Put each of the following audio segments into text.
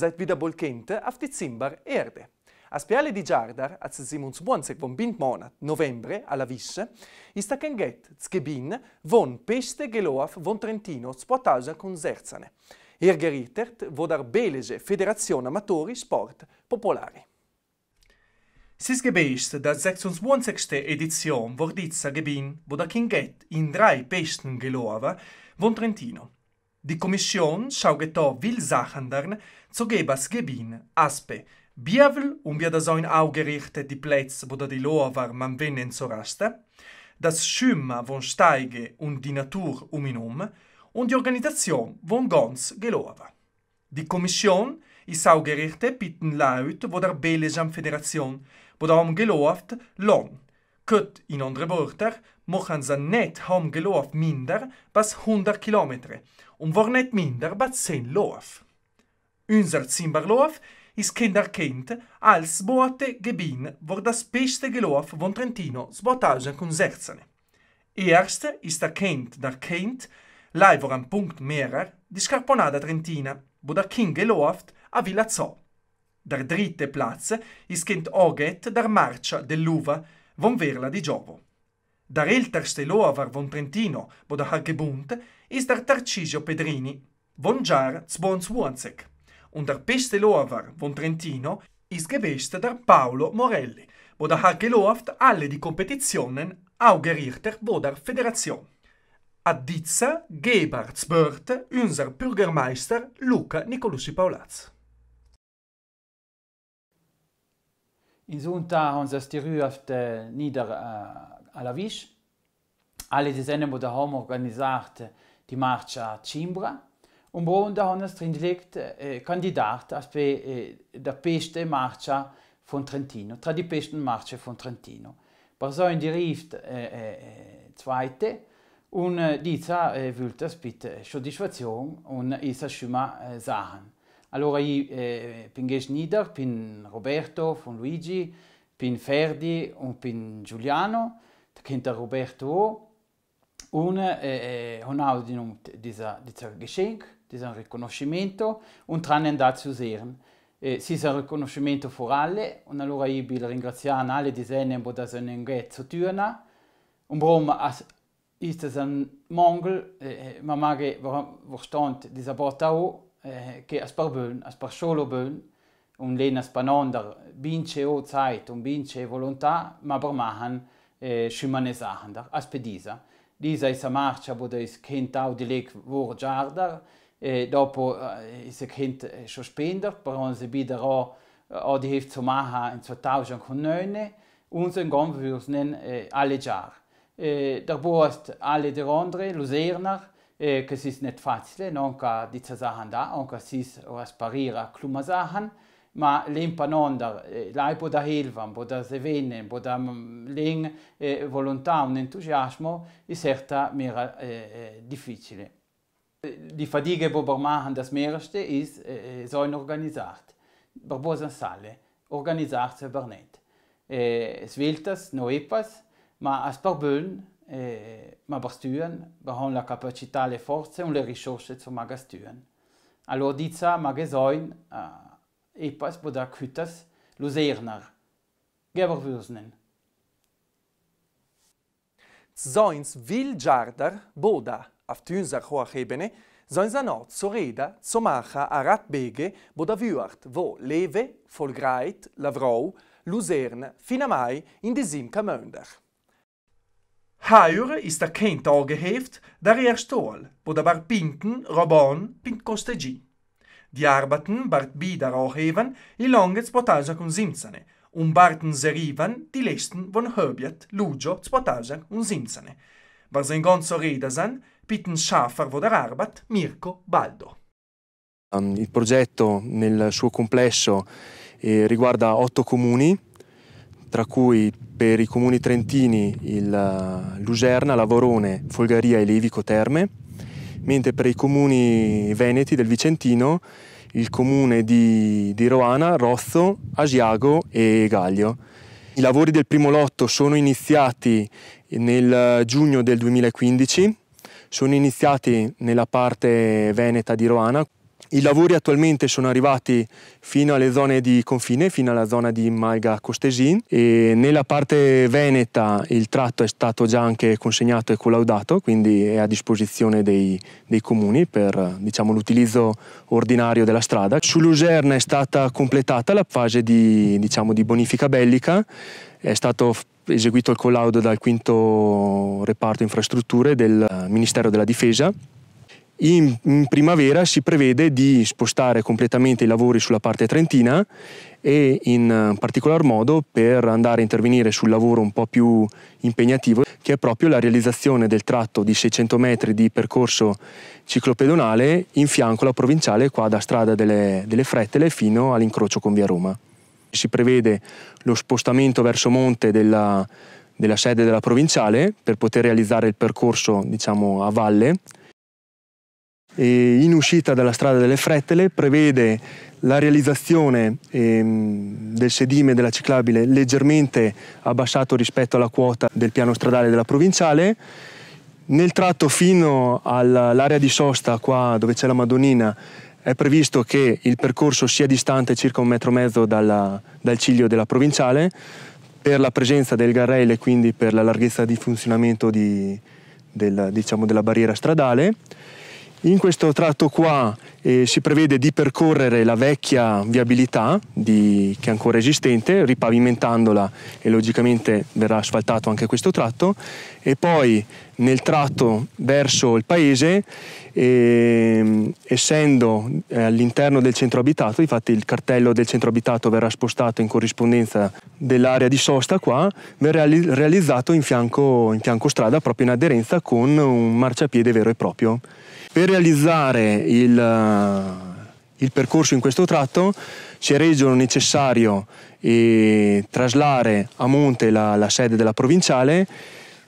seit wiederbolkente auf die Zimbar Erde. Als Piale di Giardar, als Simundsbonzek von Bindmonat, Novembre, alla Wisse, ist kein Geld, zgebin, von Peste Geloaf von Trentino 2016. Hier gerichtet, wo der Belege Federation Amatori Sport Popolari. Sis gebeist der 26. Edition Vordizza gebin, wo der Kinget in drei Pesten geloava von Trentino. Die Kommission schaut Sachen Wielsachenden zu Gebers Gebin, Aspe, Bievel und wir das ein Auge richtet die Plätze, wo die Loa war, man wennen zu rasten, das Schimmer von Steige und die Natur um ihn um und die Organisation von ganz geloa Die Kommission ist auch gerichtet bitten Leute, wo der Belgian Föderation, wo der haben gelobt, lohn. Kött in andere Wörter, machen sie nicht haben gelobt minder als 100 Kilometer un vornet minder als zehn Lorf. Unser Zimmerlorf ist Kinderkind, als Boate gebin war das beste Gelorf von Trentino 2016. Erst ist er Kind der Kind, live war ein Punkt mehrer, di Scarponada Trentina, wo der King Gelorft a Villa Zoo. Der dritte Platz ist Kind Oget dar Marcia dell'Uva von Verla di Giovo. Dar ilterste loavar von Trentino, bodahar gebunt, is dar Tarcisio Pedrini, von Giar Zbons Wuanzek. Und dar peste loavar von Trentino is gewest dar Paolo Morelli, bodahar Loaft alle die Competitionen augerichter bodar Federation. Ad Dizza, Zbört, unser Bürgermeister Luca Nicolussi Paulaz. In Insunta on se styrüft nieder äh, euh, alla Visch. Alle die Sendung, die haben organisiert, die Marcia Cimbra. Und Brunnen haben es dringelegt, äh, Kandidat als äh, der beste Marcia von Trentino, tra die besten Marcia von Trentino. Person die rieft äh, äh, äh, zweite und äh, dieser äh, will das bitte äh, Satisfaktion und ist schon mal äh, Sachen. Allora ich eh, bin gehst nieder, bin Roberto von Luigi, bin Ferdi und bin Giuliano, da kennt der Roberto auch. Eh, eh, und äh, haben auch dieser, dieser Geschenk, diesen Riconoscimento und dran da zu sehen. Eh, si sa riconoscimento forale, un allora ibil ringraziana alle disegnen bo da se ne get zu türna, un brom as ist es ein Mangel, eh, ma mage, wo, wo stand dieser Bota ket eh, as par beun, as par solo beun, un lenas panander binche o Zeit und binche volontà, ma per machen eh, schimane Sachen da, as pedisa. Lisa is a marcia boda is kind au di lek vor giardar, e dopo eh, is a kind eh, scho spender, per on se bidar eh, o, o di heft zu maha in 2009, uns en gom würsnen eh, alle jar. Eh, dar boast alle der andre, Luzerner, eh, che sis net facile, non ca dice zahanda, on ca sis rasparira cluma zahan, ma limpa nonda, eh, lai boda hilvan, boda sevenen, boda mm, ling eh, volontà, un entusiasmo, e certa mera eh, eh, difficile. Eh, die Fadige, die wir machen, das mehrste ist, äh, eh, sollen organisiert. Barbosa Salle, organisiert selber nicht. Äh, es will das, noch etwas, aber als Barböllen eh, maar besturen. We hebben de capaciteit, de forze en de resources om te sturen. Alors ditsa mag zijn uh, eh, epas bodak hutas luzerner. Geber Zoins vil jardar boda auf tünser hoher Ebene, zoins a not so reda so macha a ratbege boda vuart wo leve, folgreit, lavrou, luzerne, finamai in desim kamönder. Här ist det kenta avgehävt, där är der både bar pinken, robon, pinkkostegi. Die Arbeiten bart bidar avhäven i långet spotaja und simsane, un barten serivan die lechten von höbjet, lujo, spotaja un simsane. Bar sen gonzo redasan, pitten schafar vo der Arbat, Mirko Baldo. Um, ähm, il progetto nel suo complesso eh, riguarda otto comuni tra cui per i comuni trentini il eh, Lucerna, Lavorone, Folgaria e Levico Terme, mentre per i comuni veneti del Vicentino il comune di, di Roana, Rozzo, Asiago e Gaglio. I lavori del primo lotto sono iniziati nel giugno del 2015, sono iniziati nella parte veneta di Roana i lavori attualmente sono arrivati fino alle zone di confine, fino alla zona di Malga Costesin e nella parte veneta il tratto è stato già anche consegnato e collaudato, quindi è a disposizione dei, dei comuni per diciamo, l'utilizzo ordinario della strada. Su Luserna è stata completata la fase di, diciamo, di bonifica bellica, è stato eseguito il collaudo dal quinto reparto infrastrutture del Ministero della Difesa in, in primavera si prevede di spostare completamente i lavori sulla parte trentina e in eh, particolar modo per andare a intervenire sul lavoro un po' più impegnativo che è proprio la realizzazione del tratto di 600 metri di percorso ciclopedonale in fianco alla provinciale qua da strada delle, delle Frettele fino all'incrocio con via Roma. Si prevede lo spostamento verso monte della, della sede della provinciale per poter realizzare il percorso diciamo, a valle e in uscita dalla strada delle Frettele prevede la realizzazione ehm, del sedime della ciclabile leggermente abbassato rispetto alla quota del piano stradale della provinciale. Nel tratto fino all'area di sosta, qua dove c'è la Madonnina, è previsto che il percorso sia distante circa un metro e mezzo dalla, dal ciglio della provinciale per la presenza del garrel e quindi per la larghezza di funzionamento di, del, diciamo, della barriera stradale. In questo tratto qua eh, si prevede di percorrere la vecchia viabilità di, che è ancora esistente, ripavimentandola e logicamente verrà asfaltato anche questo tratto e poi nel tratto verso il paese, eh, essendo eh, all'interno del centro abitato, infatti il cartello del centro abitato verrà spostato in corrispondenza dell'area di sosta qua, verrà realizzato in fianco, in fianco strada proprio in aderenza con un marciapiede vero e proprio. Per realizzare il, eh, il percorso in questo tratto si è reso necessario eh, traslare a monte la, la, sede della provinciale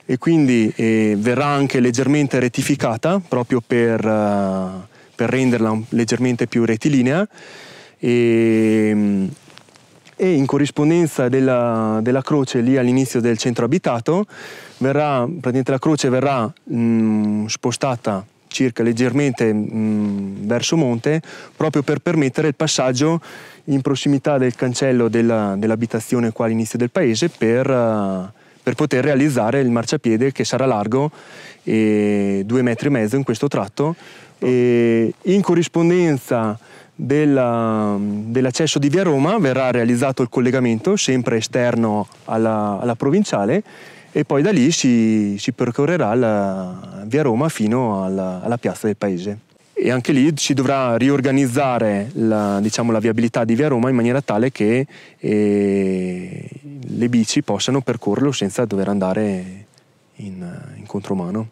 e quindi eh, verrà anche leggermente rettificata proprio per, eh, per renderla leggermente più rettilinea e, ehm, e in corrispondenza della, della, croce lì all'inizio del centro abitato verrà, la croce verrà mh, mm, spostata circa leggermente mh, mm, verso monte, proprio per permettere il passaggio in prossimità del cancello della, dell'abitazione qua all'inizio del paese per, uh, per, poter realizzare il marciapiede che sarà largo e due metri e mezzo in questo tratto. E in corrispondenza della, dell'accesso di via Roma verrà realizzato il collegamento sempre esterno alla, alla provinciale e poi da lì si, si percorrerà la, via Roma fino alla, alla, piazza del paese. E anche lì si dovrà riorganizzare la, diciamo, la viabilità di via Roma in maniera tale che eh, le bici possano percorrerlo senza dover andare in, in contromano.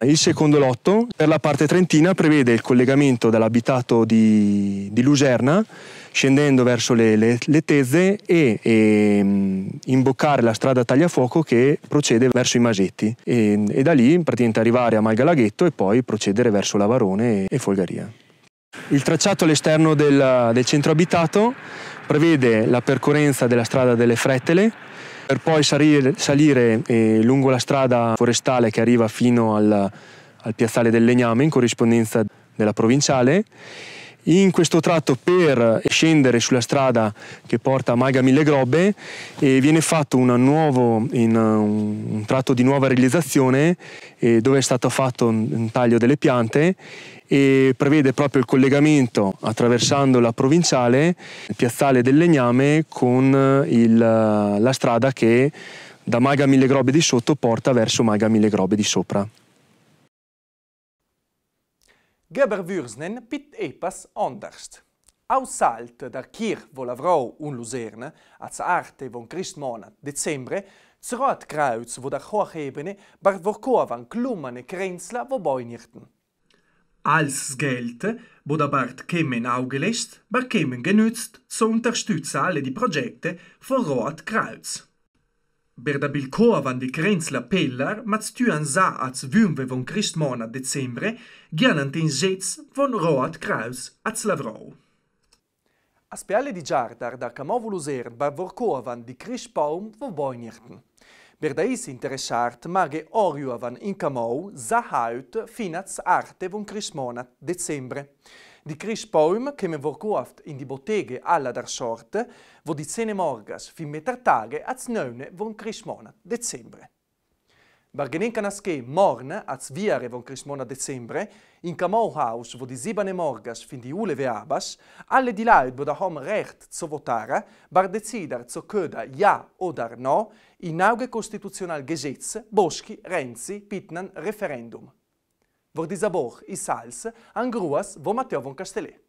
Il secondo lotto per la parte trentina prevede il collegamento dall'abitato di, di Luserna scendendo verso le, le, le Tezze e, e mm, imboccare la strada Tagliafuoco che procede verso i Masetti e, e da lì praticamente arrivare a Malgalaghetto e poi procedere verso Lavarone e, e Folgaria. Il tracciato all'esterno del, del centro abitato prevede la percorrenza della strada delle Frettele per poi salire, salire eh, lungo la strada forestale che arriva fino al, al piazzale del Legname in corrispondenza della provinciale. In questo tratto per scendere sulla strada che porta a Maga Mille Grobbe eh, viene fatto nuovo, in, un, tratto di nuova realizzazione eh, dove è stato fatto un, un taglio delle piante e prevede proprio il collegamento attraversando la provinciale, il piazzale del Legname, con eh, il, la strada che da Maga Mille Grobe di sotto porta verso Maga Mille Grobe di sopra. Geberwürsnen pit epas onderst. Aussalt dar Kir volavrau un Luzerne, als Arte von Christmonat, Dezembre, zroat Kreuz, wo der Hochebene, bar vorkovan Klummen Krenzla, wo boinirten. Als Geld wo der Bart Kämen augelegt, war Kämen genützt zur Unterstützung alle die Projekte von Roat Kreuz. Per da Bilkoa van die Grenzler Peller, mit Tyan sa als Wümwe von Christmona Dezember, gerne den Jetz von Roat Kreuz als Lavrov. As Perle di Giardar da Camovulus bei Vorkoa van die Christbaum von Beunichten. Verdaïs interessart, mage orjuavan in camou, zahaut, finats arte von Chrismonat, decembre. Di Chris Poem, che me vorkoaft in di botteghe alla dar sorte, vo di cene morgas, fin metartage, az neune von Chrismonat, decembre. Bargenen kann morn, gehen, morgen, als wir von Christmona Dezember, in Kamauhaus, wo die siebene Morgas fin di Ule Veabas, alle di Leute, wo da hom Recht zu votara, bar decider zu köda ja o dar no, in auge konstitutional Gesetz, Boschi, Renzi, Pitnan, Referendum. Vor dieser Woche ist Salz, angruas Gruas, wo Matteo von Castellet.